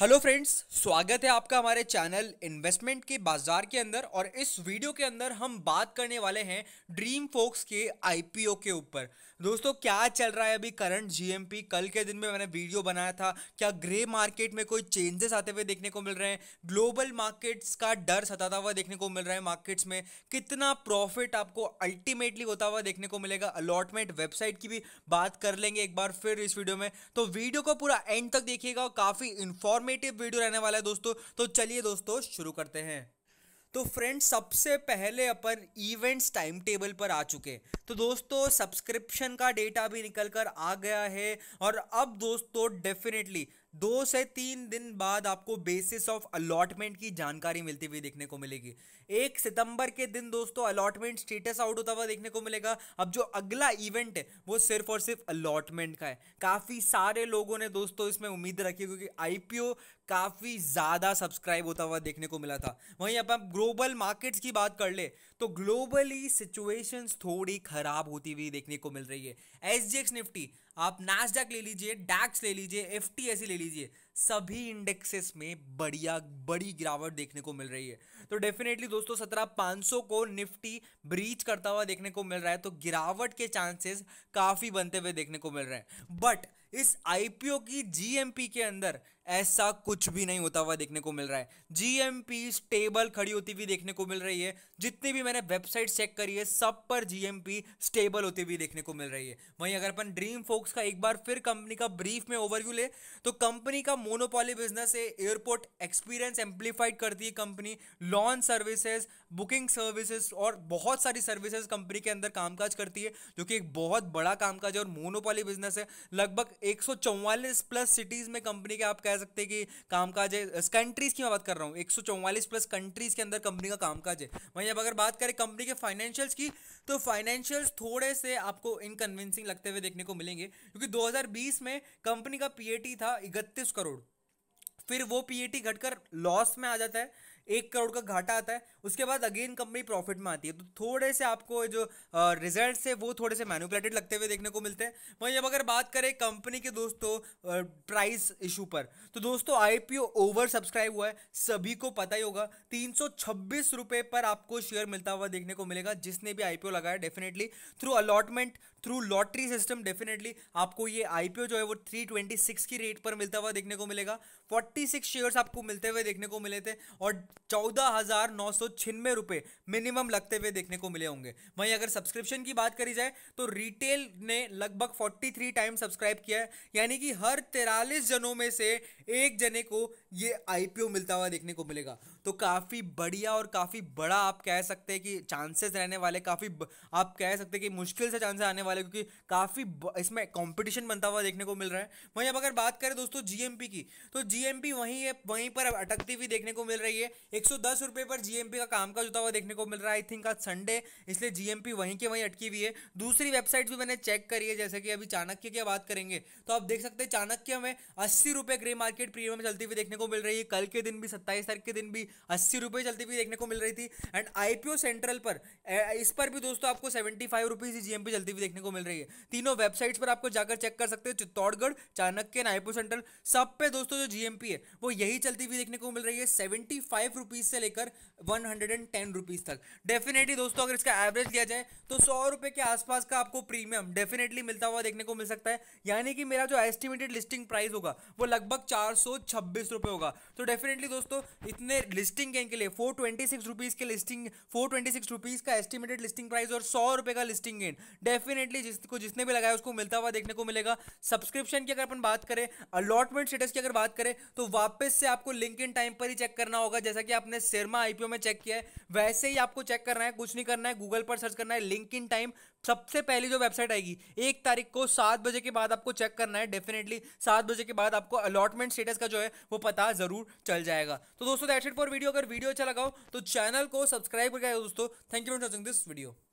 hello friends स्वागत है आपका हमारे चैनल इन्वेस्टमेंट के बाजार के अंदर और इस वीडियो के अंदर हम बात करने वाले हैं ड्रीम फोक्स के आईपीओ के ऊपर दोस्तों क्या चल रहा है अभी करंट जीएमपी कल के दिन में मैंने वीडियो बनाया था क्या ग्रे मार्केट में कोई चेंजेस आते हुए देखने को मिल रहे हैं ग्लोबल मार्केट्स का डर सताता हुआ देखने को मिल रहा है मार्केट्स में कितना प्रॉफिट आपको अल्टीमेटली होता हुआ देखने को मिलेगा अलॉटमेंट वेबसाइट की भी बात कर लेंगे एक बार फिर इस वीडियो में तो वीडियो को पूरा एंड तक देखिएगा काफ़ी इन्फॉर्मेट इन्फॉर्मेटिव वीडियो रहने वाला है दोस्तों तो चलिए दोस्तों शुरू करते हैं तो फ्रेंड्स सबसे पहले अपन इवेंट्स टाइम टेबल पर आ चुके तो दोस्तों सब्सक्रिप्शन का डेटा भी निकल कर आ गया है और अब दोस्तों डेफिनेटली दो से तीन दिन बाद आपको बेसिस ऑफ अलॉटमेंट की जानकारी मिलती हुई देखने को मिलेगी एक सितंबर के दिन दोस्तों अलॉटमेंट स्टेटस आउट होता हुआ देखने को मिलेगा अब जो अगला इवेंट है वो सिर्फ और सिर्फ अलॉटमेंट का है काफ़ी सारे लोगों ने दोस्तों इसमें उम्मीद रखी क्योंकि आईपीओ काफ़ी ज़्यादा सब्सक्राइब होता हुआ देखने को मिला था वहीं अब आप ग्लोबल मार्केट्स की बात कर ले तो ग्लोबली सिचुएशन थोड़ी ख़राब होती हुई देखने को मिल रही है एस निफ्टी आप नास्डैक ले लीजिए डैक्स ले लीजिए एफ e ले लीजिए सभी इंडेक्सेस में बढ़िया बड़ी गिरावट देखने को मिल रही है तो डेफिनेटली दोस्तों सत्रह पाँच सौ को निफ्टी ब्रीच करता हुआ देखने को मिल रहा है तो गिरावट के चांसेस काफ़ी बनते हुए देखने को मिल रहे हैं बट इस आईपीओ की जीएमपी के अंदर ऐसा कुछ भी नहीं होता हुआ देखने को मिल रहा है जीएमपी स्टेबल खड़ी होती हुई देखने को मिल रही है जितनी भी मैंने वेबसाइट चेक करी है सब पर जीएमपी स्टेबल होती हुई देखने को मिल रही है वहीं अगर अपन ड्रीम फोक्स का एक बार फिर कंपनी का ब्रीफ में ओवरव्यू ले तो कंपनी का मोनोपॉली बिजनेस है एयरपोर्ट एक्सपीरियंस एम्पलीफाइड करती है company launch services booking services और बहुत सारी सर्विसेज कंपनी के अंदर कामकाज करती है जो कि एक बहुत बड़ा कामकाज है और मोनोपॉली बिजनेस है लगभग एक प्लस सिटीज़ में कंपनी के आप कह सकते हैं कि कामकाज है कंट्रीज़ की मैं बात कर रहा हूँ एक प्लस कंट्रीज़ के अंदर कंपनी का कामकाज है वहीं अब अगर बात करें कंपनी के फाइनेंशियल्स की तो फाइनेंशियल्स थोड़े से आपको इनकन्विंसिंग लगते हुए देखने को मिलेंगे क्योंकि 2020 में कंपनी का पीएटी था इकतीस करोड़ फिर वो पीएटी घटकर लॉस में आ जाता है एक करोड़ का घाटा आता है उसके बाद अगेन कंपनी प्रॉफिट में आती है तो थोड़े से आपको जो रिजल्ट है वो थोड़े से मैनुपलेटेड लगते हुए देखने को मिलते हैं वहीं अब अगर बात करें कंपनी के दोस्तों प्राइस इशू पर तो दोस्तों आईपीओ ओवर सब्सक्राइब हुआ है सभी को पता ही होगा तीन रुपए पर आपको शेयर मिलता हुआ देखने को मिलेगा जिसने भी आईपीओ लगाया definitely through allotment through lottery system definitely आपको ये आईपीओ जो है वो 326 की रेट पर मिलता हुआ देखने को मिलेगा 46 शेयर्स आपको मिलते हुए देखने को मिले थे और चौदह हज़ार नौ सौ छिनवे रुपए मिनिमम लगते हुए देखने को मिले होंगे वहीं अगर सब्सक्रिप्शन की बात करी जाए तो रिटेल ने लगभग फोर्टी थ्री टाइम सब्सक्राइब किया है यानी कि हर तिरालीस जनों में से एक जने को ये आईपीओ मिलता हुआ देखने को मिलेगा तो काफ़ी बढ़िया और काफ़ी बड़ा आप कह सकते हैं कि चांसेस रहने वाले काफ़ी आप कह सकते हैं कि मुश्किल से चांसेस आने वाले क्योंकि काफ़ी इसमें कॉम्पिटिशन बनता हुआ देखने को मिल रहा है वहीं अब अगर बात करें दोस्तों जीएमपी की तो जीएमपी वहीं है वहीं पर अटकती हुई देखने को मिल रही है एक सौ दस रुपये पर जीएमपी का काम का जुता हुआ देखने को मिल रहा है आई थिंक आज संडे इसलिए जीएमपी वहीं के वहीं अटकी हुई है दूसरी वेबसाइट भी मैंने चेक करी है जैसे कि अभी चाणक्य की बात करेंगे तो आप देख सकते हैं चाणक्य में अस्सी रुपये ग्रे मार्केट प्रीमियम में चलती हुई देखने को मिल रही है कल के दिन भी सत्ताईस तारीख के दिन भी अस्सी रुपये चलती हुई देखने को मिल रही थी एंड आईपीओ सेंट्रल पर इस पर भी दोस्तों आपको सेवेंटी फाइव रुपीज़ की जीएमपी चलती हुई देखने को मिल रही है तीनों वेबसाइट्स पर आपको जाकर चेक कर सकते हो Chittorgarh Chanakya and IPO central सब पे दोस्तों जो जीएमपी है वो यही चलती हुई देखने को मिल रही है सेवेंटी फाइव फाइव रुपीज़ से लेकर one hundred and ten rupees तक डेफिनेटली दोस्तों अगर इसका एवरेज लिया जाए तो सौ रुपए के आसपास का आपको प्रीमियम डेफिनेटली मिलता हुआ देखने को मिल सकता है यानी कि मेरा जो एस्टिमेटेड लिस्टिंग प्राइस होगा वो लगभग चार सौ छब्बीस रुपए होगा तो डेफिनेटली दोस्तों इतने लिस्टिंग के लिए फोर ट्वेंटी सिक्स रुपीज़ के listing four twenty six rupees का एस्टिमेटेड लिस्टिंग प्राइस और सौ रुपए का लिस्टिंग गेन डेफिनेटली जिसको जिसने भी लगाया उसको मिलता हुआ देखने को मिलेगा सब्सक्रिप्शन की अगर अपन बात करें अलॉटमेंट स्टेटस की अगर बात करें तो वापस से आपको लिंक इन टाइम पर ही चेक करना होगा जैसा जैसा कि आपने सिरमा आईपीओ में चेक किया है वैसे ही आपको चेक करना है कुछ नहीं करना है गूगल पर सर्च करना है लिंक इन टाइम सबसे पहली जो वेबसाइट आएगी एक तारीख को सात बजे के बाद आपको चेक करना है डेफिनेटली सात बजे के बाद आपको अलॉटमेंट स्टेटस का जो है वो पता जरूर चल जाएगा तो दोस्तों दैट्स इट फॉर वीडियो अगर वीडियो अच्छा लगाओ तो चैनल को सब्सक्राइब करके दोस्तों thank you for watching this video